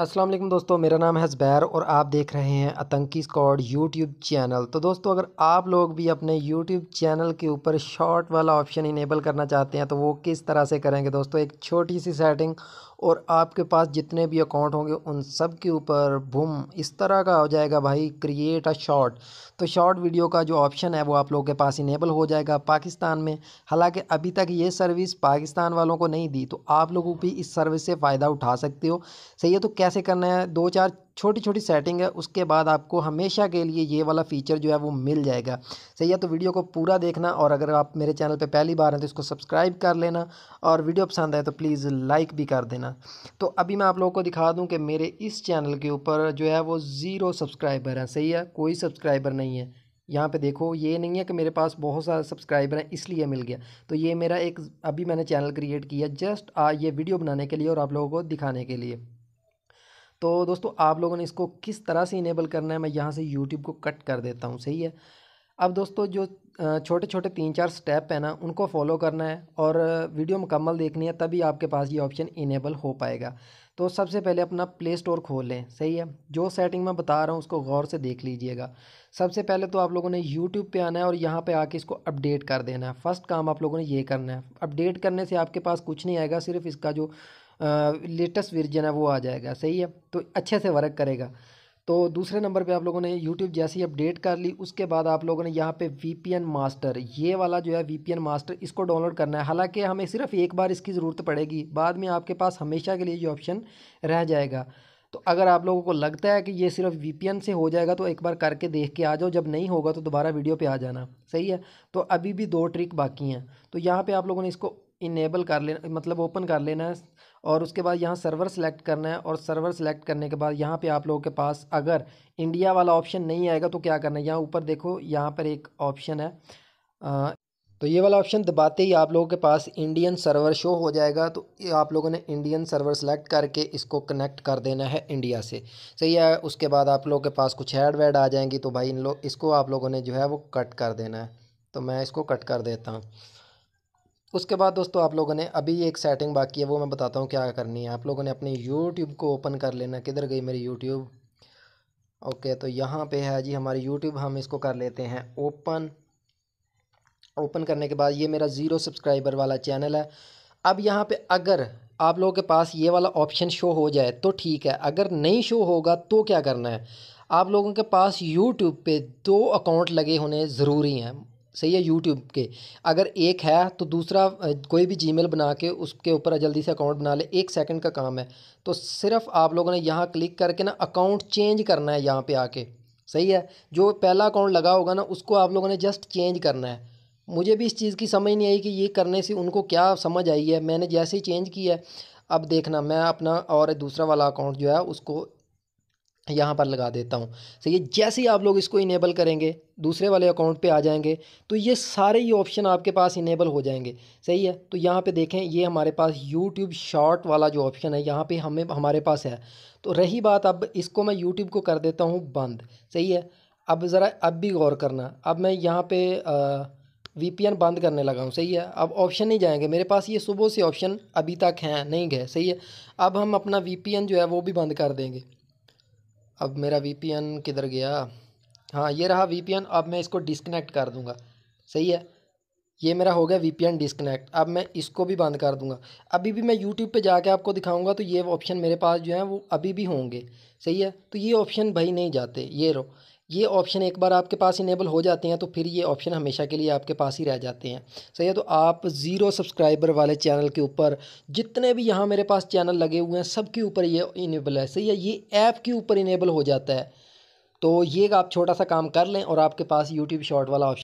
असलम दोस्तों मेरा नाम है ज़बैर और आप देख रहे हैं आतंकी स्कॉड यूट्यूब चैनल तो दोस्तों अगर आप लोग भी अपने यूट्यूब चैनल के ऊपर शॉर्ट वाला ऑप्शन इनेबल करना चाहते हैं तो वो किस तरह से करेंगे दोस्तों एक छोटी सी सेटिंग और आपके पास जितने भी अकाउंट होंगे उन सब के ऊपर बुम इस तरह का हो जाएगा भाई क्रिएट अ शॉर्ट तो शॉर्ट वीडियो का जो ऑप्शन है वो आप लोगों के पास इनेबल हो जाएगा पाकिस्तान में हालांकि अभी तक ये सर्विस पाकिस्तान वालों को नहीं दी तो आप लोगों भी इस सर्विस से फ़ायदा उठा सकते हो सही है तो कैसे करना है दो चार छोटी छोटी सेटिंग है उसके बाद आपको हमेशा के लिए ये वाला फ़ीचर जो है वो मिल जाएगा सही है तो वीडियो को पूरा देखना और अगर आप मेरे चैनल पर पहली बार हैं तो इसको सब्सक्राइब कर लेना और वीडियो पसंद आए तो प्लीज़ लाइक भी कर देना तो अभी मैं आप लोगों को दिखा दूँ कि मेरे इस चैनल के ऊपर जो है वो ज़ीरो सब्सक्राइबर हैं सही है कोई सब्सक्राइबर नहीं है यहाँ पे देखो ये नहीं है कि मेरे पास बहुत सारे सब्सक्राइबर हैं इसलिए मिल गया तो ये मेरा एक अभी मैंने चैनल क्रिएट किया जस्ट आ ये वीडियो बनाने के लिए और आप लोगों को दिखाने के लिए तो दोस्तों आप लोगों ने इसको किस तरह से इनेबल करना है मैं यहाँ से यूट्यूब को कट कर देता हूँ सही है अब दोस्तों जो छोटे छोटे तीन चार स्टेप है ना उनको फॉलो करना है और वीडियो मुकम्मल देखनी है तभी आपके पास ये ऑप्शन इनेबल हो पाएगा तो सबसे पहले अपना प्ले स्टोर खोल लें सही है जो सेटिंग मैं बता रहा हूँ उसको गौर से देख लीजिएगा सबसे पहले तो आप लोगों ने यूट्यूब पे आना है और यहाँ पे आके इसको अपडेट कर देना है फर्स्ट काम आप लोगों ने ये करना है अपडेट करने से आपके पास कुछ नहीं आएगा सिर्फ इसका जो लेटेस्ट वर्जन है वो आ जाएगा सही है तो अच्छे से वर्क करेगा तो दूसरे नंबर पे आप लोगों ने YouTube जैसी अपडेट कर ली उसके बाद आप लोगों ने यहाँ पे वी मास्टर ये वाला जो है वी मास्टर इसको डाउनलोड करना है हालांकि हमें सिर्फ एक बार इसकी ज़रूरत पड़ेगी बाद में आपके पास हमेशा के लिए ये ऑप्शन रह जाएगा तो अगर आप लोगों को लगता है कि ये सिर्फ वी से हो जाएगा तो एक बार करके देख के आ जाओ जब नहीं होगा तो दोबारा वीडियो पर आ जाना सही है तो अभी भी दो ट्रिक बाकी हैं तो यहाँ पर आप लोगों ने इसको इनेबल कर लेना मतलब ओपन कर लेना है और उसके बाद यहाँ सर्वर सेलेक्ट करना है और सर्वर सेलेक्ट करने के बाद यहाँ पे आप लोगों के पास अगर इंडिया वाला ऑप्शन नहीं आएगा तो क्या करना है यहाँ ऊपर देखो यहाँ पर एक ऑप्शन है आ, तो ये वाला ऑप्शन दबाते ही आप लोगों के पास इंडियन सर्वर शो हो जाएगा तो आप लोगों ने इंडियन सर्वर सेलेक्ट करके इसको कनेक्ट कर देना है इंडिया से सही है उसके बाद आप लोगों के पास कुछ ऐड वैड आ जाएंगी तो भाई इन लोग इसको आप लोगों ने जो है वो कट कर देना है तो मैं इसको कट कर देता हूँ उसके बाद दोस्तों आप लोगों ने अभी एक सेटिंग बाकी है वो मैं बताता हूँ क्या करनी है आप लोगों ने अपने यूट्यूब को ओपन कर लेना किधर गई मेरी यूट्यूब ओके तो यहाँ पे है जी हमारी यूट्यूब हम इसको कर लेते हैं ओपन ओपन करने के बाद ये मेरा ज़ीरो सब्सक्राइबर वाला चैनल है अब यहाँ पर अगर आप लोगों के पास ये वाला ऑप्शन शो हो जाए तो ठीक है अगर नहीं शो होगा तो क्या करना है आप लोगों के पास यूट्यूब पे दो अकाउंट लगे होने ज़रूरी हैं सही है यूट्यूब के अगर एक है तो दूसरा कोई भी मेल बना के उसके ऊपर जल्दी से अकाउंट बना ले एक सेकंड का काम है तो सिर्फ आप लोगों ने यहाँ क्लिक करके ना अकाउंट चेंज करना है यहाँ पे आके सही है जो पहला अकाउंट लगा होगा ना उसको आप लोगों ने जस्ट चेंज करना है मुझे भी इस चीज़ की समझ नहीं आई कि ये करने से उनको क्या समझ आई है मैंने जैसे ही चेंज किया है अब देखना मैं अपना और दूसरा वाला अकाउंट जो है उसको यहाँ पर लगा देता हूँ सही है जैसे ही आप लोग इसको इनेबल करेंगे दूसरे वाले अकाउंट पे आ जाएंगे तो ये सारे ही ऑप्शन आपके पास इनेबल हो जाएंगे सही है तो यहाँ पे देखें ये हमारे पास यूट्यूब शॉर्ट वाला जो ऑप्शन है यहाँ पे हमें हमारे पास है तो रही बात अब इसको मैं यूट्यूब को कर देता हूँ बंद सही है अब ज़रा अब भी गौर करना अब मैं यहाँ पर वी बंद करने लगा हूँ सही है अब ऑप्शन नहीं जाएंगे मेरे पास ये सुबह से ऑप्शन अभी तक हैं नहीं गए सही है अब हम अपना वी जो है वो भी बंद कर देंगे अब मेरा वी किधर गया हाँ ये रहा वी अब मैं इसको डिसकनेक्ट कर दूँगा सही है ये मेरा हो गया वी डिसकनेक्ट अब मैं इसको भी बंद कर दूँगा अभी भी मैं यूट्यूब पे जाके आपको दिखाऊंगा तो ये ऑप्शन मेरे पास जो है वो अभी भी होंगे सही है तो ये ऑप्शन भाई नहीं जाते ये रहो ये ऑप्शन एक बार आपके पास इनेबल हो जाते हैं तो फिर ये ऑप्शन हमेशा के लिए आपके पास ही रह जाते हैं सही है तो आप ज़ीरो सब्सक्राइबर वाले चैनल के ऊपर जितने भी यहाँ मेरे पास चैनल लगे हुए हैं सब के ऊपर ये इनेबल है सही है ये ऐप के ऊपर इनेबल हो जाता है तो ये आप छोटा सा काम कर लें और आपके पास यूट्यूब शॉर्ट वाला ऑप्शन